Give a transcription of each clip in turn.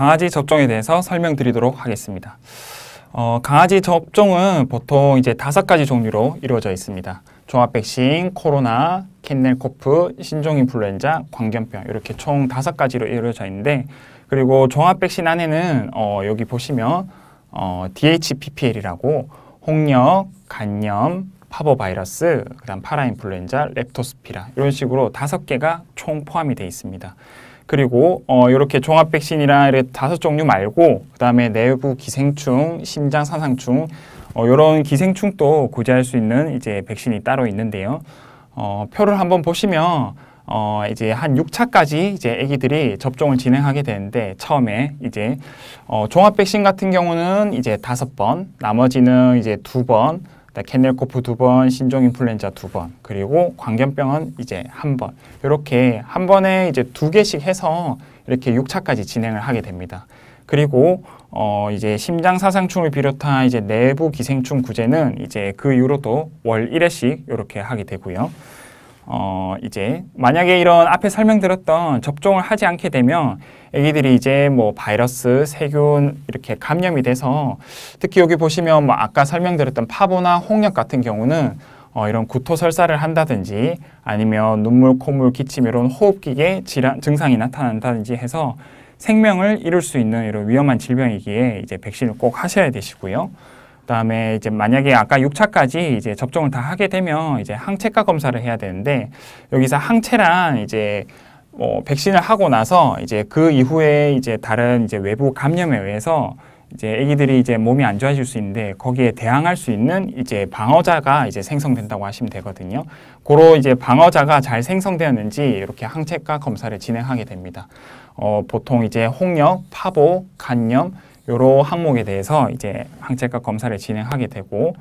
강아지 접종에 대해서 설명드리도록 하겠습니다. 어, 강아지 접종은 보통 이제 다섯 가지 종류로 이루어져 있습니다. 종합 백신, 코로나, 캔넬코프, 신종인플루엔자, 광견병 이렇게 총 다섯 가지로 이루어져 있는데 그리고 종합 백신 안에는 어, 여기 보시면 어, DHPPL이라고 홍역, 간염, 파보바이러스, 그다음 파라인플루엔자, 렙토스피라 이런 식으로 다섯 개가 총 포함이 돼 있습니다. 그리고 어, 이렇게 종합 백신이나 이 다섯 종류 말고 그다음에 내부 기생충, 심장 사상충 어, 이런 기생충도 구제할 수 있는 이제 백신이 따로 있는데요. 어, 표를 한번 보시면 어, 이제 한 6차까지 이제 아기들이 접종을 진행하게 되는데 처음에 이제 어, 종합 백신 같은 경우는 이제 다섯 번, 나머지는 이제 두 번, 케넬코프 네, 두 번, 신종 인플루엔자 두 번, 그리고 광견병은 이제 한 번. 이렇게 한 번에 이제 두 개씩 해서 이렇게 6차까지 진행을 하게 됩니다. 그리고 어 이제 심장 사상충을 비롯한 이제 내부 기생충 구제는 이제 그 이후로도 월 1회씩 이렇게 하게 되고요. 어, 이제 만약에 이런 앞에 설명드렸던 접종을 하지 않게 되면 애기들이 이제 뭐 바이러스, 세균 이렇게 감염이 돼서 특히 여기 보시면 뭐 아까 설명드렸던 파보나 홍역 같은 경우는 어, 이런 구토설사를 한다든지 아니면 눈물, 콧물, 기침 이런 호흡기계 질환, 증상이 나타난다든지 해서 생명을 잃을 수 있는 이런 위험한 질병이기에 이제 백신을 꼭 하셔야 되시고요. 그다음에 이제 만약에 아까 6차까지 이제 접종을 다 하게 되면 이제 항체과 검사를 해야 되는데 여기서 항체란 이제 뭐 백신을 하고 나서 이제 그 이후에 이제 다른 이제 외부 감염에 의해서 이제 아기들이 이제 몸이 안 좋아질 수 있는데 거기에 대항할 수 있는 이제 방어자가 이제 생성된다고 하시면 되거든요. 고로 이제 방어자가 잘 생성되었는지 이렇게 항체과 검사를 진행하게 됩니다. 어, 보통 이제 홍역, 파보, 간염 요런 항목에 대해서 이제 항체가 검사를 진행하게 되고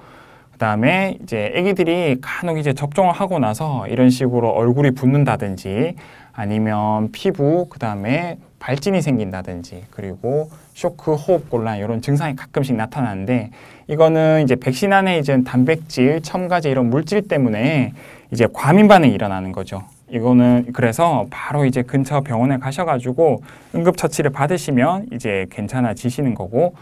그다음에 이제 아기들이 간혹 이제 접종을 하고 나서 이런 식으로 얼굴이 붓는다든지 아니면 피부 그다음에 발진이 생긴다든지 그리고 쇼크 호흡곤란 이런 증상이 가끔씩 나타나는데 이거는 이제 백신 안에 이제 단백질 첨가제 이런 물질 때문에 이제 과민 반응이 일어나는 거죠. 이거는 그래서 바로 이제 근처 병원에 가셔가지고 응급처치를 받으시면 이제 괜찮아지시는 거고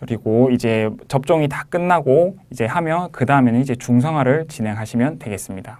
그리고 이제 접종이 다 끝나고 이제 하면 그 다음에는 이제 중성화를 진행하시면 되겠습니다.